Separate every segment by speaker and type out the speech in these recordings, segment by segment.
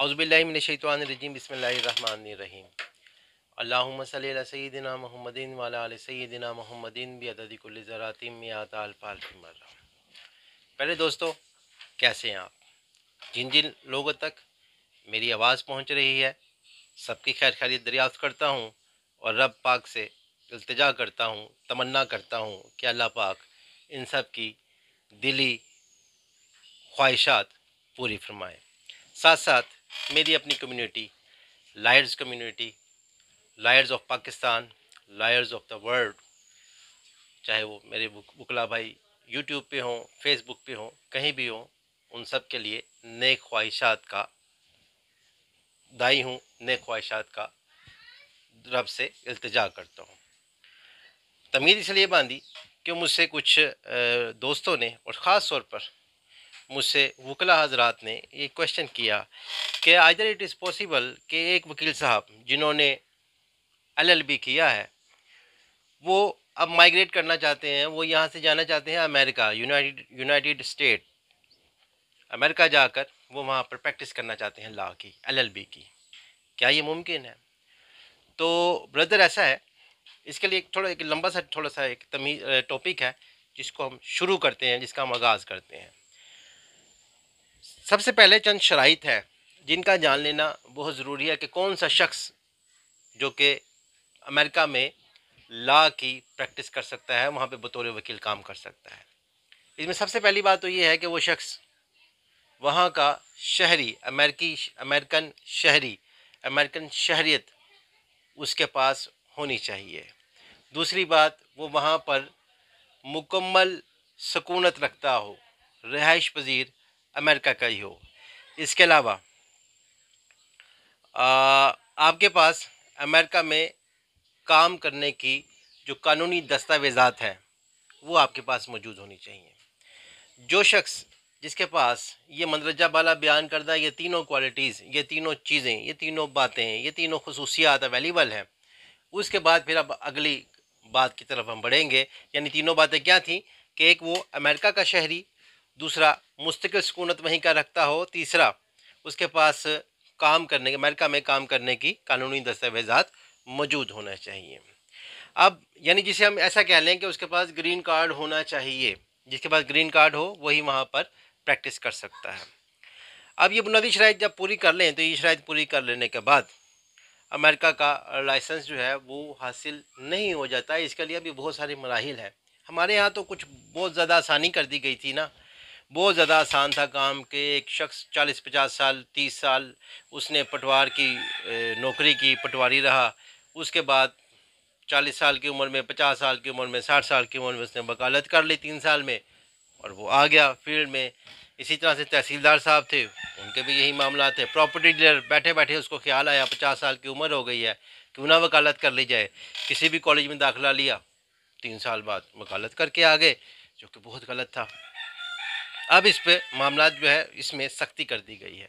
Speaker 1: अज़बिल्लिमिनशैतवानरजीम बसमीम अल्लाहल सैदिना महमदिन वाला सैदिना महमदिन बददिकुल्ज़रातिम पहले दोस्तों कैसे हैं आप जिन जिन लोगों तक मेरी आवाज़ पहुँच रही है सबकी खैर खैरियत दरियाफ्त करता हूँ और रब पाक से अल्तजा करता हूँ तमन्ना करता हूँ कि अल्लाह पाक इन सब की दिली ख्वाहिशात पूरी फरमाएँ साथ साथ मेरी अपनी community lawyers community lawyers of Pakistan lawyers of the world चाहे वो मेरे बुकला भाई यूट्यूब पे हों फेसबुक पे हों कहीं भी हों उन सब के लिए नेक ख्वाहिशात का दाई हूँ नेक ख्वाहिशात का रब से अल्तजा करता हूँ तमीज़ इसलिए बांधी कि मुझसे कुछ दोस्तों ने और ख़ास तौर पर मुझसे वकला हजरात ने ये क्वेश्चन किया कि आइदर इट इज़ पॉसिबल कि एक वकील साहब जिन्होंने एलएलबी किया है वो अब माइग्रेट करना चाहते हैं वो यहाँ से जाना चाहते हैं America United United State America जाकर वो वहाँ पर प्रैक्टिस करना चाहते हैं लॉ की एलएलबी की क्या ये मुमकिन है तो ब्रदर ऐसा है इसके लिए एक थोड़ा एक लंबा सा थोड़ा सा एक तमीज टॉपिक है जिसको हम शुरू करते हैं जिसका हम आगाज़ करते हैं सबसे पहले चंद शराइत है जिनका जान लेना बहुत ज़रूरी है कि कौन सा शख्स जो कि अमेरिका में ला की प्रैक्टिस कर सकता है वहाँ पे बतौर वकील काम कर सकता है इसमें सबसे पहली बात तो ये है कि वो शख्स वहाँ का शहरी अमेरिकी अमेरिकन शहरी अमेरिकन शहरीत उसके पास होनी चाहिए दूसरी बात वो वहाँ पर मुकम्मल सकूनत रखता हो रहाइश पजीर अमेरिका का ही हो इसके अलावा आपके पास अमेरिका में काम करने की जो कानूनी दस्तावेजात हैं वो आपके पास मौजूद होनी चाहिए जो शख्स जिसके पास ये मंदरजा बाला बयान करदा ये तीनों क्वालिटीज़ ये तीनों चीज़ें ये तीनों बातें ये तीनों खसूसियात अवेलेबल हैं उसके बाद फिर अब अगली बात की तरफ हम बढ़ेंगे यानी तीनों बातें क्या थी कि एक वो अमेरिका का शहरी दूसरा मुस्तकिल सकूनत वहीं का रखता हो तीसरा उसके पास काम करने के अमेरिका में काम करने की कानूनी दस्तावेजात मौजूद होना चाहिए अब यानी जिसे हम ऐसा कह लें कि उसके पास ग्रीन कार्ड होना चाहिए जिसके पास ग्रीन कार्ड हो वही वहाँ पर प्रैक्टिस कर सकता है अब ये बुनियादी शराइ जब पूरी कर लें तो ये शराइ पूरी कर लेने के बाद अमेरिका का लाइसेंस जो है वो हासिल नहीं हो जाता है इसके लिए अभी बहुत सारे मराहल हैं हमारे यहाँ तो कुछ बहुत ज़्यादा आसानी कर दी गई थी ना बहुत ज़्यादा आसान था काम के एक शख्स चालीस पचास साल तीस साल उसने पटवार की नौकरी की पटवारी रहा उसके बाद चालीस साल की उम्र में पचास साल की उम्र में साठ साल की उम्र में उसने वकालत कर ली तीन साल में और वो आ गया फील्ड में इसी तरह से तहसीलदार साहब थे उनके भी यही मामला थे प्रॉपर्टी डीलर बैठे बैठे उसको ख्याल आया पचास साल की उम्र हो गई है क्यों ना वकालत कर ली जाए किसी भी कॉलेज में दाखिला लिया तीन साल बाद वकालत करके आ गए जो कि बहुत गलत था अब इस पर मामला जो है इसमें सख्ती कर दी गई है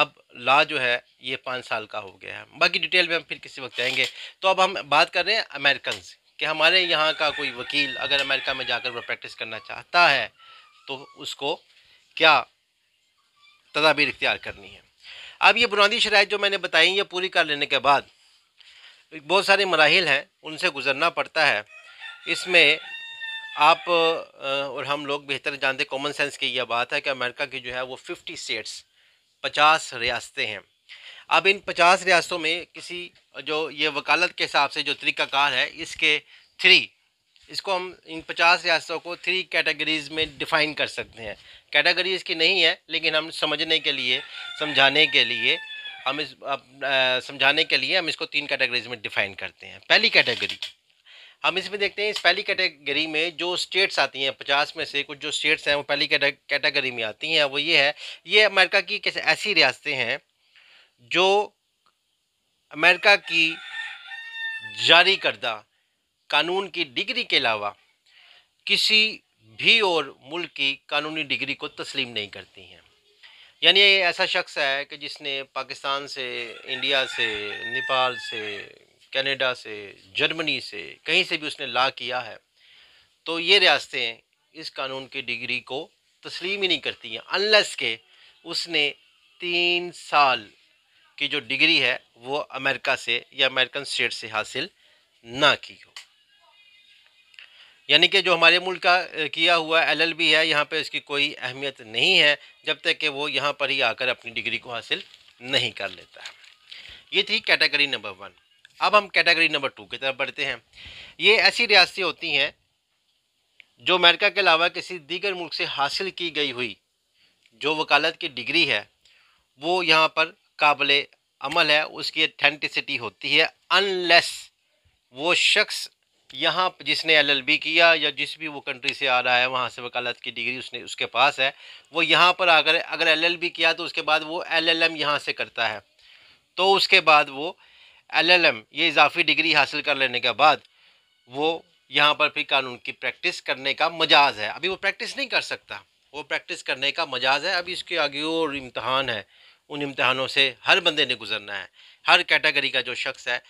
Speaker 1: अब लॉ जो है ये पाँच साल का हो गया है बाकी डिटेल में हम फिर किसी वक्त आएंगे तो अब हम बात कर रहे हैं अमेरिकन कि हमारे यहाँ का कोई वकील अगर अमेरिका में जाकर वह प्रैक्टिस करना चाहता है तो उसको क्या तदाबीर इख्तियार करनी है अब ये बुनियादी शराय जो मैंने बताई ये पूरी कर लेने के बाद बहुत सारे मराहल हैं उनसे गुज़रना पड़ता है इसमें आप और हम लोग बेहतर जानते कॉमन सेंस की यह बात है कि अमेरिका की जो है वो फिफ्टी स्टेट्स पचास रियासतें हैं अब इन पचास रियासतों में किसी जो ये वकालत के हिसाब से जो तरीक़ाकार है इसके थ्री इसको हम इन पचास रियासतों को थ्री कैटेगरीज में डिफ़ाइन कर सकते हैं कैटेगरीज की नहीं है लेकिन हम समझने के लिए समझाने के लिए हम इस समझाने के लिए हम इसको तीन कैटेगरीज में डिफ़ाइन करते हैं पहली कैटेगरी हम इसमें देखते हैं इस पहली कैटेगरी में जो स्टेट्स आती हैं पचास में से कुछ जो स्टेट्स हैं वो पहली कैटेगरी में आती हैं वो ये है ये अमेरिका की कैसे ऐसी रियासतें हैं जो अमेरिका की जारी करदा कानून की डिग्री के अलावा किसी भी और मुल्क की कानूनी डिग्री को तस्लीम नहीं करती हैं यानी ऐसा शख्स है कि जिसने पाकिस्तान से इंडिया से नेपाल से कनाडा से जर्मनी से कहीं से भी उसने ला किया है तो ये रियासतें इस कानून की डिग्री को तस्लीम ही नहीं करती हैं अनलेस के उसने तीन साल की जो डिग्री है वो अमेरिका से या अमेरिकन स्टेट से हासिल ना की हो यानी कि जो हमारे मुल्क का किया हुआ एलएलबी है यहाँ पे इसकी कोई अहमियत नहीं है जब तक कि वो यहाँ पर ही आकर अपनी डिग्री को हासिल नहीं कर लेता है ये थी कैटेगरी नंबर वन अब हम कैटेगरी नंबर टू की तरफ बढ़ते हैं ये ऐसी रियासतें होती हैं जो अमेरिका के अलावा किसी दीगर मुल्क से हासिल की गई हुई जो वकालत की डिग्री है वो यहाँ पर काबिल अमल है उसकी अथेंटिसिटी होती है अनलेस वो शख्स यहाँ जिसने एलएलबी किया या जिस भी वो कंट्री से आ रहा है वहाँ से वकालत की डिग्री उसने उसके पास है वो यहाँ पर आकर अगर एलएलबी किया तो उसके बाद वो एलएलएम यहाँ से करता है तो उसके बाद वो एलएलएम ये इजाफी डिग्री हासिल कर लेने के बाद वो यहाँ पर फिर कानून की प्रैक्टिस करने का मजाज है अभी वो प्रैक्टिस नहीं कर सकता वो प्रैक्टिस करने का मजाज है अभी इसके आगे और इम्तहान है उन इम्तहानों से हर बंदे ने गुजरना है हर कैटेगरी का जो शख्स है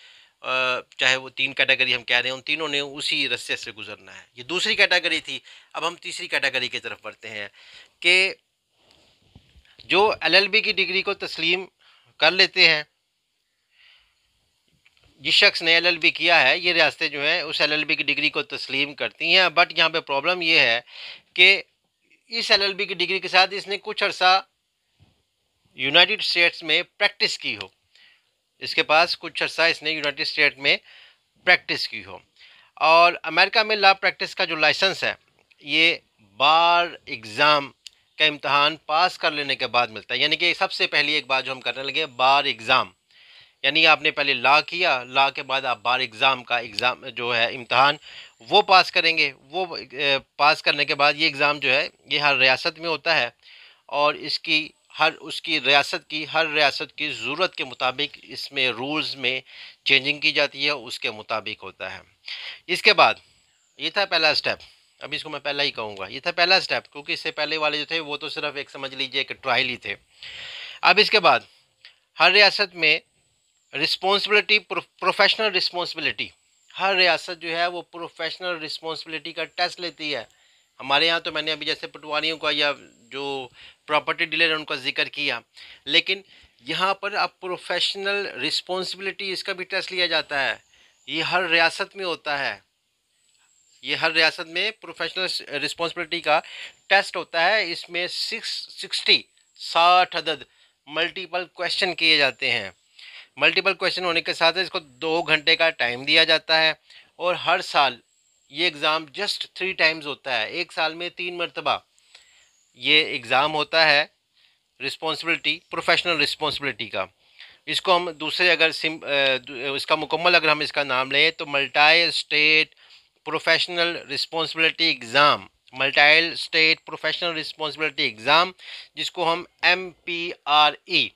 Speaker 1: चाहे वो तीन कैटेगरी हम कह रहे हैं उन तीनों ने उसी रस्से से गुजरना है ये दूसरी कैटेगरी थी अब हम तीसरी कैटेगरी की तरफ बढ़ते हैं कि जो एलएलबी की डिग्री को तस्लीम कर लेते हैं जिस शख्स ने एलएलबी किया है ये रियासतें जो हैं उस एलएलबी की डिग्री को तस्लीम करती हैं बट यहाँ पे प्रॉब्लम ये है कि इस एलएलबी की डिग्री के साथ इसने कुछ अरसा यूनाइटेड स्टेट्स में प्रैक्टिस की हो इसके पास कुछ अर्सा इसने यूनाइटेड स्टेट में प्रैक्टिस की हो और अमेरिका में ला प्रैक्टिस का जो लाइसेंस है ये बार एग्ज़ाम का इम्तहान पास कर लेने के बाद मिलता है यानी कि सबसे पहली एक बात जो हम करने लगे बार एग्ज़ाम यानी आपने पहले ला किया ला के बाद आप बार एग्ज़ाम का एग्ज़ाम जो है इम्तहान वो पास करेंगे वो पास करने के बाद ये एग्ज़ाम जो है ये हर रियासत में होता है और इसकी हर उसकी रियासत की हर रियासत की ज़रूरत के मुताबिक इसमें रूल्स में चेंजिंग की जाती है उसके मुताबिक होता है इसके बाद ये था पहला स्टेप अभी इसको मैं पहला ही कहूँगा ये था पहला स्टेप क्योंकि इससे पहले वाले जो थे वो तो सिर्फ एक समझ लीजिए एक ट्रायल ही थे अब इसके बाद हर रियासत में रिस्पॉन्सिबिलिटी प्रोफेशनल रिस्पॉन्सिबिलिटी हर रियासत जो है वो प्रोफेशनल रिस्पॉन्सिबिलिटी का टेस्ट लेती है हमारे यहाँ तो मैंने अभी जैसे पटवारियों का या जो प्रॉपर्टी डीलर है उनका जिक्र किया लेकिन यहाँ पर अब प्रोफेशनल रिस्पॉन्सिबिलिटी इसका भी टेस्ट लिया जाता है ये हर रियासत में होता है ये हर रियासत में प्रोफेशनल रिस्पॉन्सिबिलिटी का टेस्ट होता है इसमें सिक्स सिक्सटी साठ अदद मल्टीपल क्वेश्चन किए जाते हैं मल्टीपल क्वेश्चन होने के साथ इसको दो घंटे का टाइम दिया जाता है और हर साल ये एग्ज़ाम जस्ट थ्री टाइम्स होता है एक साल में तीन मरतबा ये एग्ज़ाम होता है रिस्पॉन्सिबिलिटी प्रोफेशनल रिस्पॉन्सिबिलिटी का इसको हम दूसरे अगर सिम इसका मुकम्मल अगर हम इसका नाम लें तो multistate professional responsibility exam multistate professional responsibility exam जिसको हम M P R E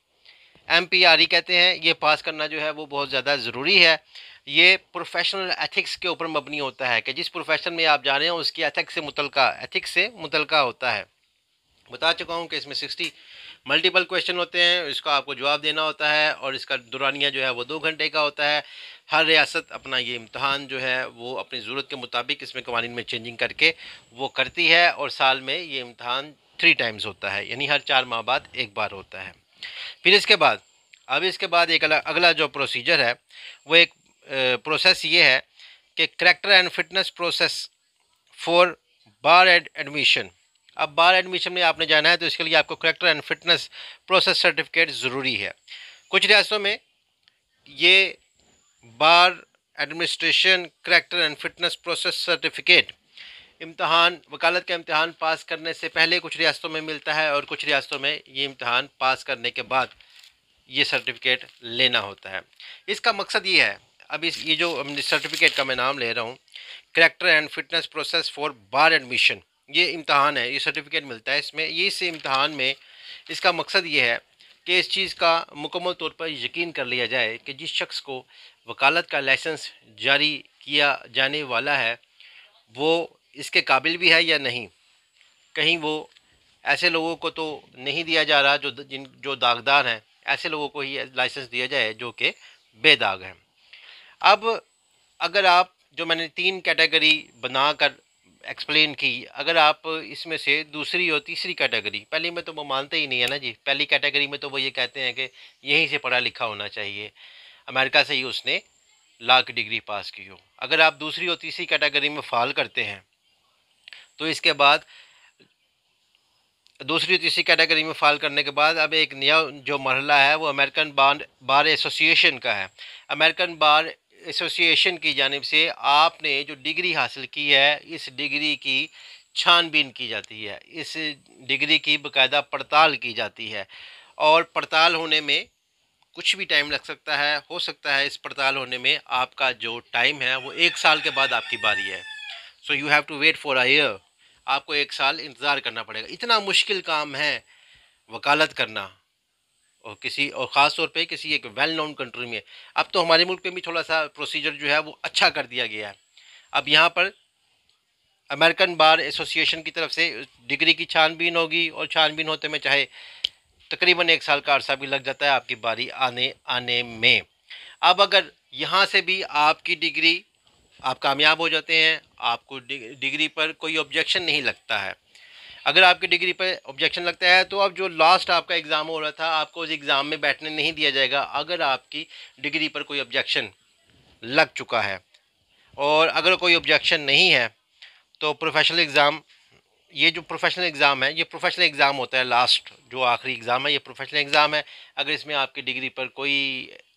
Speaker 1: M P R E कहते हैं ये पास करना जो है वो बहुत ज़्यादा ज़रूरी है ये प्रोफेशनल एथिक्स के ऊपर मबनी होता है कि जिस प्रोफेशन में आप जा रहे हो उसकी एथिक्स से मुतलका एथिक्स से मुतलका होता है बता चुका हूँ कि इसमें सिक्सटी मल्टीपल क्वेश्चन होते हैं इसका आपको जवाब देना होता है और इसका दुरानिया जो है वो दो घंटे का होता है हर रियासत अपना ये इम्तहान जो है वो अपनी ज़रूरत के मुताबिक इसमें कवानीन में चेंजिंग करके वो करती है और साल में ये इम्तहान थ्री टाइम्स होता है यानी हर चार माह बाद एक बार होता है फिर इसके बाद अब इसके बाद एक अगला जो प्रोसीजर है वो एक प्रोसेस ये है कि character and fitness process for bar admission अब बार एडमिशन में आपने जाना है तो इसके लिए आपको character and fitness process certificate ज़रूरी है कुछ रियासतों में ये bar administration character and fitness process certificate इम्तहान वकालत का इम्तहान पास करने से पहले कुछ रियासतों में मिलता है और कुछ रियासतों में ये इम्तहान पास करने के बाद ये सर्टिफिकेट लेना होता है इसका मकसद ये है अब इस ये जो सर्टिफिकेट का मैं नाम ले रहा हूँ character and fitness process for bar admission ये इम्तहान है ये सर्टिफिकेट मिलता है इसमें ये इस इम्तहान में इसका मकसद ये है कि इस चीज़ का मुकम्मल तौर पर यकीन कर लिया जाए कि जिस शख्स को वकालत का लाइसेंस जारी किया जाने वाला है वो इसके काबिल भी है या नहीं कहीं वो ऐसे लोगों को तो नहीं दिया जा रहा जो जिन जो दागदार हैं ऐसे लोगों को ही लाइसेंस दिया जाए जो कि बेदाग हैं अब अगर आप जो मैंने तीन कैटेगरी बना कर एक्सप्लेन की अगर आप इसमें से दूसरी और तीसरी कैटेगरी पहली में तो वो मानते ही नहीं है ना जी पहली कैटेगरी में तो वो ये कहते हैं कि यहीं से पढ़ा लिखा होना चाहिए अमेरिका से ही उसने लाख डिग्री पास की हो अगर आप दूसरी और तीसरी कैटेगरी में फॉल करते हैं तो इसके बाद दूसरी तीसरी कैटेगरी में फाइल करने के बाद अब एक नया जो मरहला है वो अमेरिकन बार बार एसोसिएशन का है अमेरिकन बार एसोसिएशन की जानब से आपने जो डिग्री हासिल की है इस डिग्री की छानबीन की जाती है इस डिग्री की बकायदा पड़ताल की जाती है और पड़ताल होने में कुछ भी टाइम लग सकता है हो सकता है इस पड़ताल होने में आपका जो टाइम है वो एक साल के बाद आपकी बारी है so you have to wait for a year year आपको एक साल इंतज़ार करना पड़ेगा इतना मुश्किल काम है वकालत करना और किसी और ख़ास तौर पे किसी एक वेल नोन कंट्री में अब तो हमारे मुल्क में भी थोड़ा सा प्रोसीजर जो है वो अच्छा कर दिया गया है अब यहाँ पर अमेरिकन बार एसोसिएशन की तरफ से डिग्री की छानबीन होगी और छानबीन होते में चाहे तकरीबन एक साल का अरसा भी लग जाता है आपकी बारी आने आने में अब अगर यहाँ से भी आपकी डिग्री आप कामयाब हो जाते हैं आपको डिग्री पर कोई ऑब्जेक्शन नहीं लगता है अगर आपकी डिग्री पर ऑब्जेक्शन लगता है तो अब जो लास्ट आपका एग्ज़ाम हो रहा था आपको उस एग्ज़ाम में बैठने नहीं दिया जाएगा अगर आपकी डिग्री पर कोई ऑब्जेक्शन लग चुका है और अगर कोई ऑब्जेक्शन नहीं है तो प्रोफेशनल एग्ज़ाम ये जो प्रोफेशनल एग्ज़ाम है ये प्रोफेशनल एग्ज़ाम होता है लास्ट जो आखिरी एग्ज़ाम है ये प्रोफेशनल एग्ज़ाम है अगर इसमें आपकी डिग्री पर कोई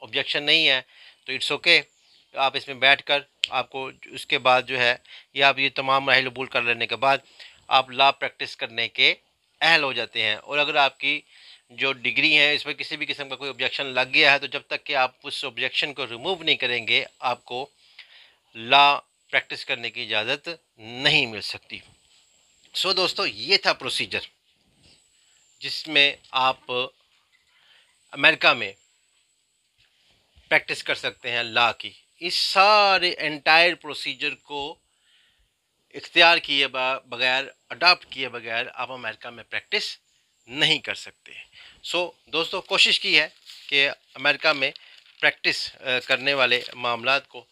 Speaker 1: ऑब्जेक्शन नहीं है तो इट्स ओके okay, आप इसमें बैठ कर आपको उसके बाद जो है ये आप ये तमाम मराहल अबूल कर लेने के बाद आप ला प्रैक्टिस करने के अहल हो जाते हैं और अगर आपकी जो डिग्री है इसमें किसी भी किस्म का कोई ऑब्जेक्शन लग गया है तो जब तक कि आप उस ऑब्जेक्शन को रिमूव नहीं करेंगे आपको ला प्रैक्टिस करने की इजाज़त नहीं मिल सकती सो दोस्तों ये था प्रोसीजर जिसमें आप अमेरिका में प्रैक्टिस कर सकते हैं ला की इस सारे एंटायर प्रोसीजर को इख्तियार किए बगैर अडाप्ट किए बगैर आप अमेरिका में प्रैक्टिस नहीं कर सकते सो so, दोस्तों कोशिश की है कि अमेरिका में प्रैक्टिस करने वाले मामला को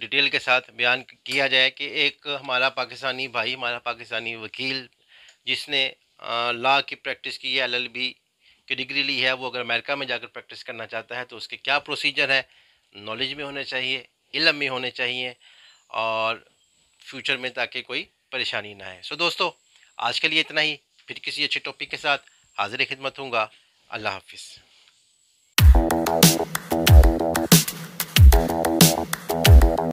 Speaker 1: डिटेल के साथ बयान किया जाए कि एक हमारा पाकिस्तानी भाई हमारा पाकिस्तानी वकील जिसने लॉ की प्रैक्टिस की है एलएलबी की डिग्री ली है वो अगर अमेरिका में जाकर प्रैक्टिस करना चाहता है तो उसके क्या प्रोसीजर है नॉलेज में होने चाहिए इलम में होने चाहिए और फ्यूचर में ताकि कोई परेशानी ना आए सो so, दोस्तों आज के लिए इतना ही फिर किसी अच्छे टॉपिक के साथ हाजिर खिदमत हूँगा अल्लाह हाफिज़